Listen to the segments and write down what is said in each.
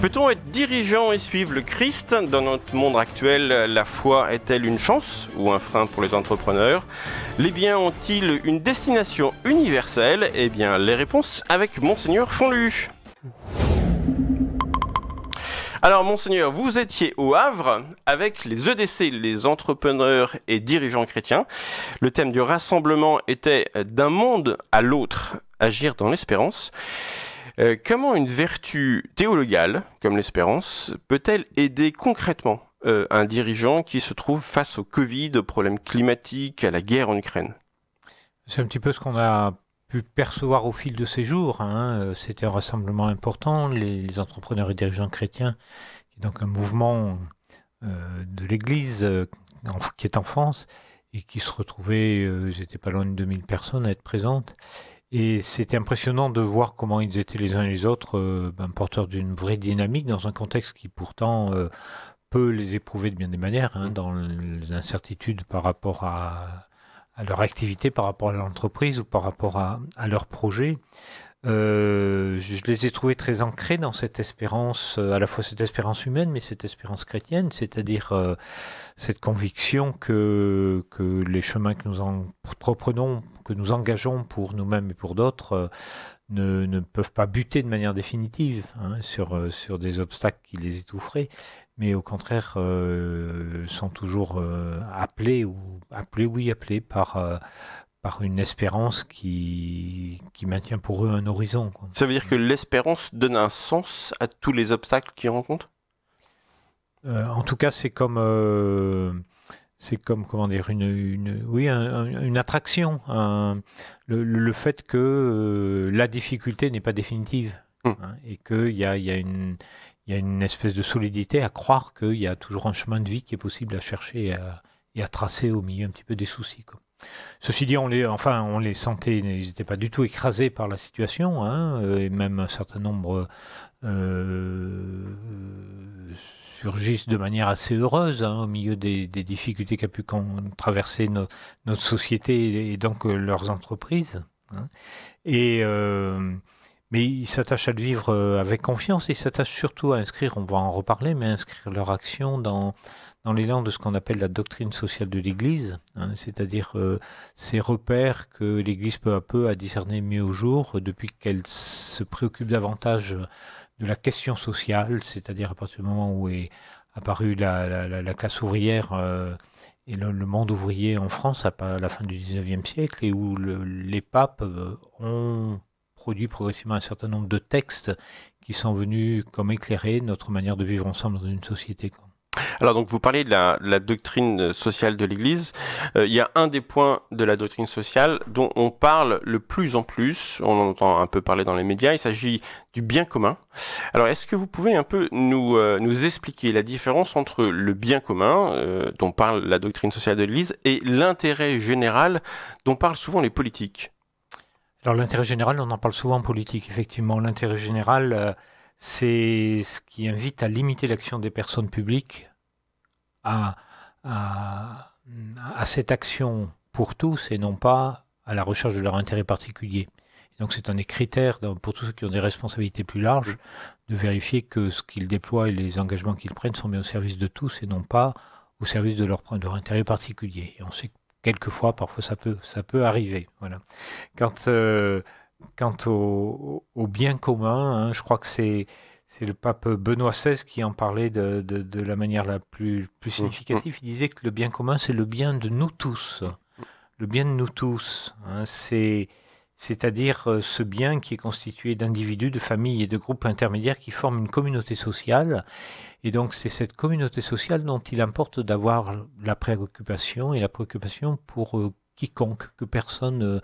Peut-on être dirigeant et suivre le Christ Dans notre monde actuel, la foi est-elle une chance ou un frein pour les entrepreneurs Les biens ont-ils une destination universelle Eh bien, les réponses avec Monseigneur Fonlu. Alors, Monseigneur, vous étiez au Havre avec les EDC, les entrepreneurs et dirigeants chrétiens. Le thème du rassemblement était euh, d'un monde à l'autre, agir dans l'espérance. Euh, comment une vertu théologale, comme l'espérance, peut-elle aider concrètement euh, un dirigeant qui se trouve face au Covid, aux problèmes climatiques, à la guerre en Ukraine C'est un petit peu ce qu'on a pu percevoir au fil de ces jours. Hein. Euh, c'était un rassemblement important, les, entrepreneurs et dirigeants chrétiens, qui donc un mouvement de l'Église qui est en France et qui se retrouvait, j'étais pas loin de 2000 personnes à être présentes. Et c'était impressionnant de voir comment ils étaient les uns et les autres euh, ben, porteurs d'une vraie dynamique dans un contexte qui pourtant euh, peut les éprouver de bien des manières, hein, mm. dans dans l'incertitude par rapport à, leur activité, par rapport à l'entreprise ou par rapport à, à leur projet. Euh, je les ai trouvés très ancrés dans cette espérance, euh, à la fois cette espérance humaine, mais cette espérance chrétienne, c'est-à-dire euh, cette conviction que, que les chemins que nous entreprenons, que nous engageons pour nous-mêmes et pour d'autres, ne, ne, peuvent pas buter de manière définitive hein, sur, sur des obstacles qui les étoufferaient, mais au contraire sont toujours appelés, ou appelés, oui, appelés par par une espérance qui, maintient pour eux un horizon. Ça veut dire que l'espérance donne un sens à tous les obstacles qu'ils rencontrent euh, En tout cas, c'est comme, euh, c'est comme comment dire, une, oui, une attraction, le, fait que euh, la difficulté n'est pas définitive hmm. hein, et qu'il y a, une une espèce de solidité à croire qu'il y a toujours un chemin de vie qui est possible à chercher à, et à tracer au milieu un petit peu des soucis. Quoi. Ceci dit, on les, enfin, on les sentait, ils n'étaient pas du tout écrasés par la situation, hein, euh, et même un certain nombre euh, surgissent de manière assez heureuse hein, au milieu des, difficultés qu'a pu traverser notre société et donc euh, leurs entreprises. Hein. Et. Mais ils s'attachent à le vivre euh, avec confiance, ils s'attachent surtout à inscrire, on va en reparler, mais à inscrire leur action dans, dans l'élan de ce qu'on appelle la doctrine sociale de l'Église, hein. c'est-à-dire euh, ces repères que l'Église peu à peu a discernés, mieux au jour euh, depuis qu'elle se préoccupe davantage de la question sociale, c'est-à-dire à partir du moment où est apparue la, classe ouvrière et le, monde ouvrier en France à la fin du XIXe siècle et où les papes ont produit progressivement un certain nombre de textes qui sont venus comme éclairer notre manière de vivre ensemble dans une société. Alors donc vous parlez de la, doctrine sociale de l'Église. Euh, il y a un des points de la doctrine sociale dont on parle le plus en plus, on en entend un peu parler dans les médias, il s'agit du bien commun. Alors est-ce que vous pouvez un peu nous, euh, expliquer la différence entre le bien commun euh, dont parle la doctrine sociale de l'Église et l'intérêt général dont parlent souvent les politiques alors l'intérêt général, on en parle souvent en politique, effectivement. L'intérêt général, euh, c'est ce qui invite à limiter l'action des personnes publiques à, à, cette action pour tous et non pas à la recherche de leur intérêt particulier. donc c'est un des critères pour tous ceux qui ont des responsabilités plus larges de vérifier que ce qu'ils déploient et les engagements qu'ils prennent sont mis au service de tous et non pas au service de leur, de leur intérêt particulier. Et on sait que quelquefois, parfois ça peut, ça peut arriver. Voilà. Quand, quant euh, au, bien commun, hein, je crois que c'est c'est le pape Benoît XVI qui en parlait de, de, la manière la plus, plus mm, significative. Mm. Il disait que le bien commun, c'est le bien de nous tous. Le bien de nous tous. Hein, c'est c'est-à-dire euh, ce bien qui est constitué d'individus, de familles et de groupes intermédiaires qui forment une communauté sociale. Et donc c'est cette communauté sociale dont il importe d'avoir la préoccupation et la préoccupation pour euh, quiconque, que personne euh,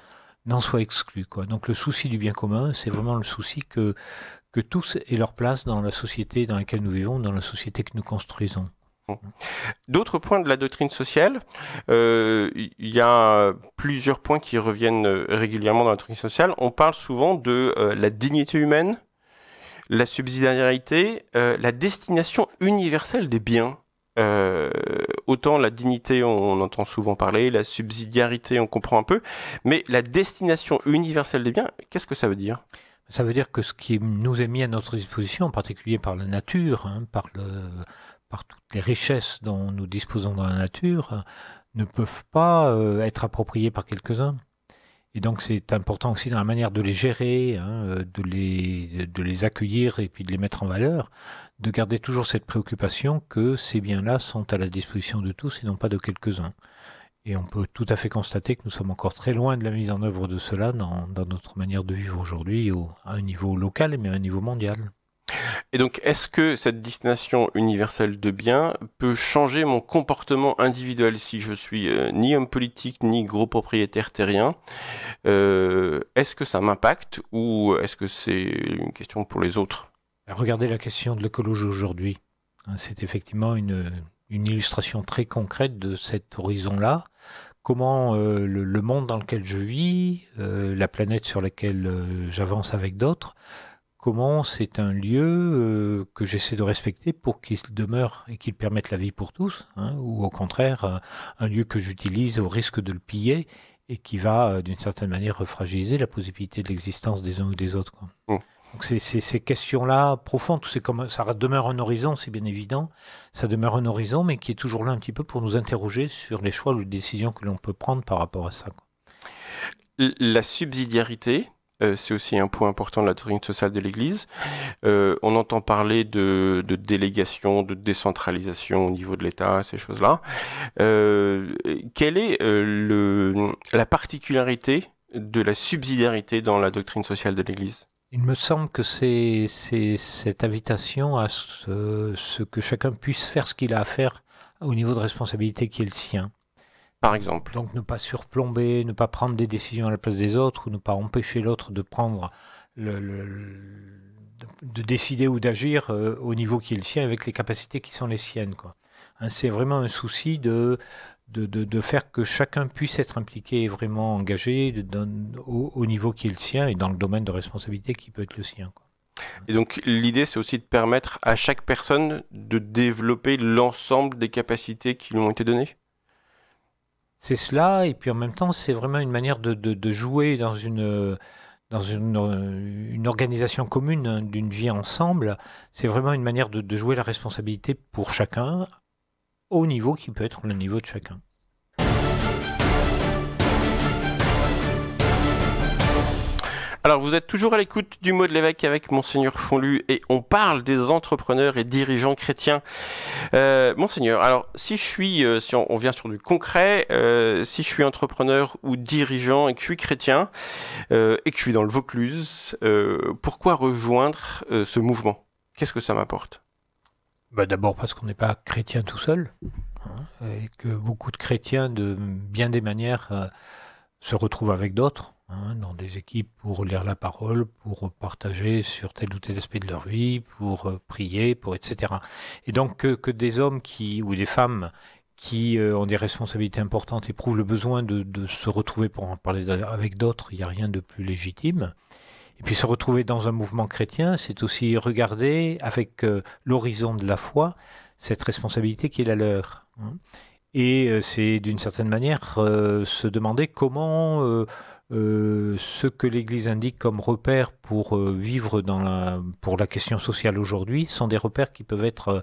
n'en soit exclu. Donc le souci du bien commun, c'est vraiment le souci que tous aient leur place dans la société dans laquelle nous vivons, dans la société que nous construisons. D'autres points de la doctrine sociale, euh, il y a plusieurs points qui reviennent euh, régulièrement dans la doctrine sociale. On parle souvent de euh, la dignité humaine, la subsidiarité, la destination universelle des biens. autant la dignité, on, entend souvent parler, la subsidiarité, on comprend un peu, mais la destination universelle des biens, qu'est-ce que ça veut dire ça veut dire que ce qui nous est mis à notre disposition, en particulier par la nature, hein, par le, par toutes les richesses dont nous disposons dans la nature, ne peuvent pas euh, être appropriées par quelques-uns. Et donc c'est important aussi dans la manière de les gérer, hein, de, les, de les accueillir et puis de les mettre en valeur, de garder toujours cette préoccupation que ces biens-là sont à la disposition de tous et non pas de quelques-uns. Et on peut tout à fait constater que nous sommes encore très loin de la mise en œuvre de cela dans, notre manière de vivre aujourd'hui, à un niveau local mais à un niveau mondial. Et donc, est-ce que cette destination universelle de biens peut changer mon comportement individuel si je suis euh, ni homme politique ni gros propriétaire terrien euh, Est-ce que ça m'impacte ou est-ce que c'est une question pour les autres Regardez la question de l'écologie aujourd'hui. Hein, c'est effectivement une, illustration très concrète de cet horizon-là. Comment euh, le, monde dans lequel je vis, la planète sur laquelle j'avance avec d'autres, comment c'est un lieu euh, que j'essaie de respecter pour qu'il demeure et qu'il permette la vie pour tous, hein, ou au contraire euh, un lieu que j'utilise au risque de le piller et qui va euh, d'une certaine manière fragiliser la possibilité de l'existence des uns ou des autres. Oh. Donc ces questions-là profondes, ça demeure un horizon, c'est bien évident, ça demeure un horizon, mais qui est toujours là un petit peu pour nous interroger sur les choix ou les décisions que l'on peut prendre par rapport à ça. La subsidiarité, euh, c'est aussi un point important de la doctrine sociale de l'Église. Euh, on entend parler de, délégation, de décentralisation au niveau de l'État, ces choses-là. Euh, quelle est le, la particularité de la subsidiarité dans la doctrine sociale de l'Église il me semble que c'est cette invitation à ce, ce, que chacun puisse faire ce qu'il a à faire au niveau de responsabilité qui est le sien exemple. Donc ne pas surplomber, ne pas prendre des décisions à la place des autres, ou ne pas empêcher l'autre de prendre le, de décider ou d'agir euh, au niveau qui est le sien, avec les capacités qui sont les siennes. Quoi. Hein, c'est vraiment un souci de, de, de, faire que chacun puisse être impliqué et vraiment engagé au, au, niveau qui est le sien et dans le domaine de responsabilité qui peut être le sien. Quoi. Et donc l'idée, c'est aussi de permettre à chaque personne de développer l'ensemble des capacités qui lui ont été données c'est cela, et puis en même temps, c'est vraiment une manière de, de, jouer dans une dans une, euh, une, organisation commune, hein, d'une vie ensemble, c'est vraiment une manière de, jouer la responsabilité pour chacun au niveau qui peut être le niveau de chacun. Alors vous êtes toujours à l'écoute du mot de l'évêque avec monseigneur Fonlu et on parle des entrepreneurs et dirigeants chrétiens. Euh, monseigneur, alors si je suis, euh, si on, vient sur du concret, euh, si je suis entrepreneur ou dirigeant et que je suis chrétien et que je suis dans le Vaucluse, pourquoi rejoindre ce mouvement Qu'est-ce que ça m'apporte bah D'abord parce qu'on n'est pas chrétien tout seul hein, et que beaucoup de chrétiens de bien des manières se retrouvent avec d'autres Hein, dans des équipes pour lire la parole, pour partager sur tel ou tel aspect de leur vie, pour euh, prier, pour etc. Et donc que, des hommes qui ou des femmes qui euh, ont des responsabilités importantes éprouvent le besoin de, se retrouver pour en parler avec d'autres, il n'y a rien de plus légitime. Et puis se retrouver dans un mouvement chrétien, c'est aussi regarder avec euh, l'horizon de la foi cette responsabilité qui est la leur. Hein. Et c'est d'une certaine manière se demander comment euh, ce que l'Église indique comme repères pour euh, vivre pour la question sociale aujourd'hui sont des repères qui peuvent être euh,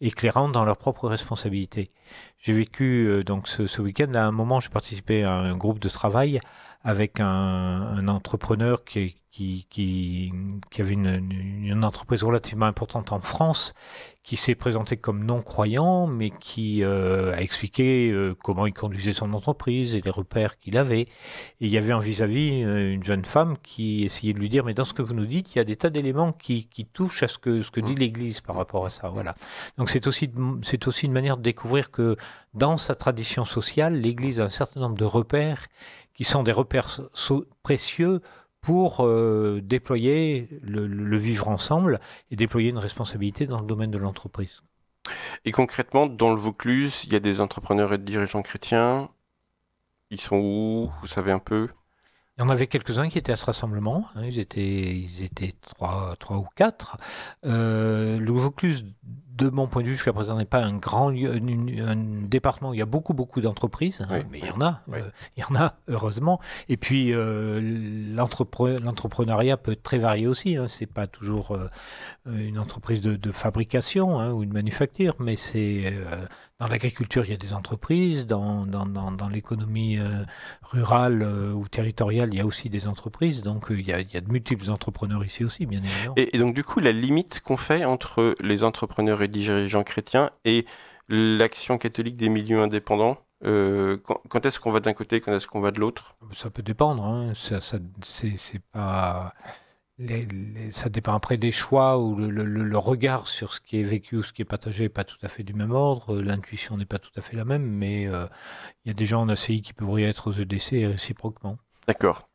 éclairants dans leur propre responsabilité. J'ai vécu donc ce, ce week-end, à un moment, j'ai participé à un groupe de travail avec un, un entrepreneur qui, qui, qui, avait une, entreprise relativement importante en France, qui s'est présenté comme non-croyant, mais qui euh, a expliqué euh, comment il conduisait son entreprise et les repères qu'il avait. Et il y avait en vis-à-vis euh, une jeune femme qui essayait de lui dire, mais dans ce que vous nous dites, il y a des tas d'éléments qui, qui, touchent à ce que, ce que dit mmh. l'Église par rapport à ça. Voilà. Donc c'est aussi, c'est aussi une manière de découvrir que dans sa tradition sociale, l'Église a un certain nombre de repères qui sont des repères précieux pour euh, déployer le, vivre ensemble et déployer une responsabilité dans le domaine de l'entreprise. Et concrètement, dans le Vaucluse, il y a des entrepreneurs et dirigeants chrétiens. Ils sont où Vous savez un peu il y en avait quelques-uns qui étaient à ce rassemblement, hein. ils étaient, étaient trois, ou quatre. Euh, le Vaucluse de mon point de vue, jusqu'à présent, n'est pas un grand un, département où il y a beaucoup, beaucoup d'entreprises, hein, mais il y en a, euh, il y en a, heureusement. Et puis, euh, l'entrepreneuriat peut être très varié aussi. Hein. Ce n'est pas toujours euh, une entreprise de, fabrication hein, ou une manufacture, mais c'est dans l'agriculture, il y a des entreprises. Dans, l'économie rurale ou territoriale, il y a aussi des entreprises. Donc, il, y a, de multiples entrepreneurs ici aussi, bien évidemment. et donc, du coup, la limite qu'on fait entre les entrepreneurs dirigeants chrétiens et l'action catholique des milieux indépendants euh, quand, est-ce qu'on va d'un côté, quand est-ce qu'on va de l'autre Ça peut dépendre. Hein. Ça, c'est pas. ça dépend après des choix ou le, regard sur ce qui est vécu ou ce qui est partagé n'est pas tout à fait du même ordre. L'intuition n'est pas tout à fait la même, mais euh, il y a des gens en ACI qui pourraient être aux EDC et réciproquement. D'accord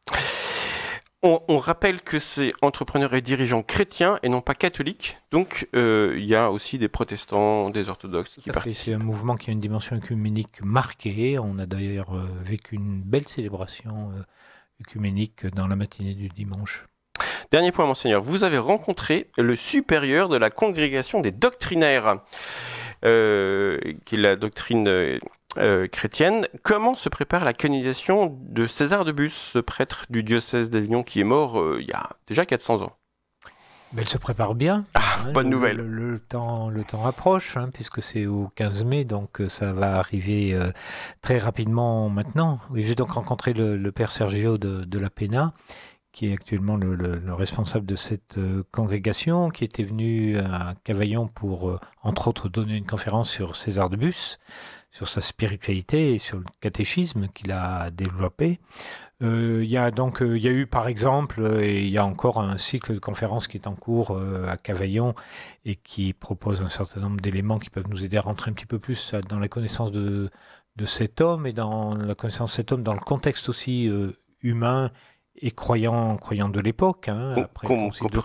on, rappelle que c'est entrepreneurs et dirigeants chrétiens et non pas catholiques. Donc, euh, il y a aussi des protestants, des orthodoxes qui participent. C'est un mouvement qui a une dimension œcuménique marquée. On a d'ailleurs euh, vécu une belle célébration euh, dans la matinée du dimanche. Dernier point, monseigneur. Vous avez rencontré le supérieur de la congrégation des doctrinaires, qui est la doctrine euh, chrétienne. Comment se prépare la canonisation de César de Bus, ce prêtre du diocèse d'Avignon qui est mort euh, il y a déjà 400 ans mais elle se prépare bien. Ah, bonne nouvelle. Le, temps, le temps approche, hein, puisque c'est au 15 mai, donc euh, ça va arriver très rapidement maintenant. J'ai donc rencontré le, père Sergio de, la Pena, qui est actuellement le, le, responsable de cette congrégation, qui était venu à Cavaillon pour, entre autres, donner une conférence sur César de Bus, sur sa spiritualité et sur le catéchisme qu'il a développé. Euh, il y a donc euh, il y a eu par exemple euh, et il y a encore un cycle de conférences qui est en cours à Cavaillon et qui propose un certain nombre d'éléments qui peuvent nous aider à rentrer un petit peu plus dans la connaissance de, de cet homme et dans la connaissance de cet homme dans le contexte aussi humain et croyant croyant de l'époque, hein, qu'on, peut,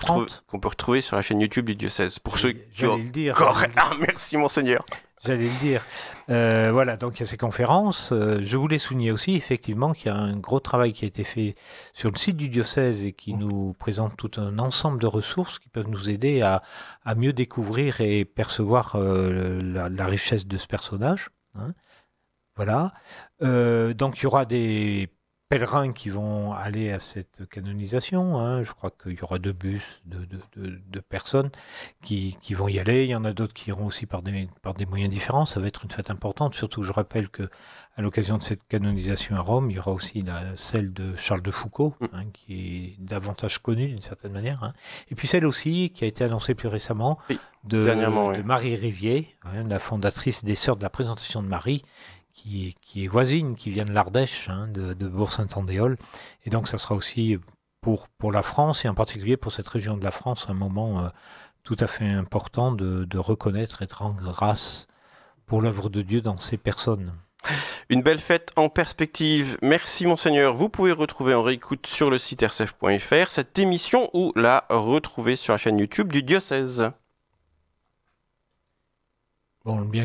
retrouver sur la chaîne YouTube du diocèse. Pour ceux qui ont le dire, encore... Ah, merci monseigneur J'allais le dire. Euh, voilà, donc il y a ces conférences. Euh, je voulais souligner aussi, effectivement, qu'il y a un gros travail qui a été fait sur le site du diocèse et qui nous présente tout un ensemble de ressources qui peuvent nous aider à, mieux découvrir et percevoir euh, la, richesse de ce personnage. Hein. Voilà. donc il y aura des pèlerins qui vont aller à cette canonisation. Hein. Je crois qu'il y aura deux bus de, personnes qui, vont y aller. Il y en a d'autres qui iront aussi par des, moyens différents. Ça va être une fête importante. Surtout, je rappelle que à l'occasion de cette canonisation à Rome, il y aura aussi la, celle de Charles de Foucault, mm. hein, qui est davantage connue d'une certaine manière. Hein. Et puis celle aussi qui a été annoncée plus récemment de, Marie Rivier, la fondatrice des Sœurs de la Présentation de Marie, qui, est, qui est voisine, qui vient de l'Ardèche, hein, de, Bourg-Saint-Andéol. Et donc ça sera aussi pour, pour la France, et en particulier pour cette région de la France, un moment euh, tout à fait important de, reconnaître et de rendre grâce pour l'œuvre de Dieu dans ces personnes. Une belle fête en perspective. Merci Monseigneur. Vous pouvez retrouver en réécoute sur le site rcf.fr cette émission ou la retrouver sur la chaîne YouTube du diocèse. Bon, bien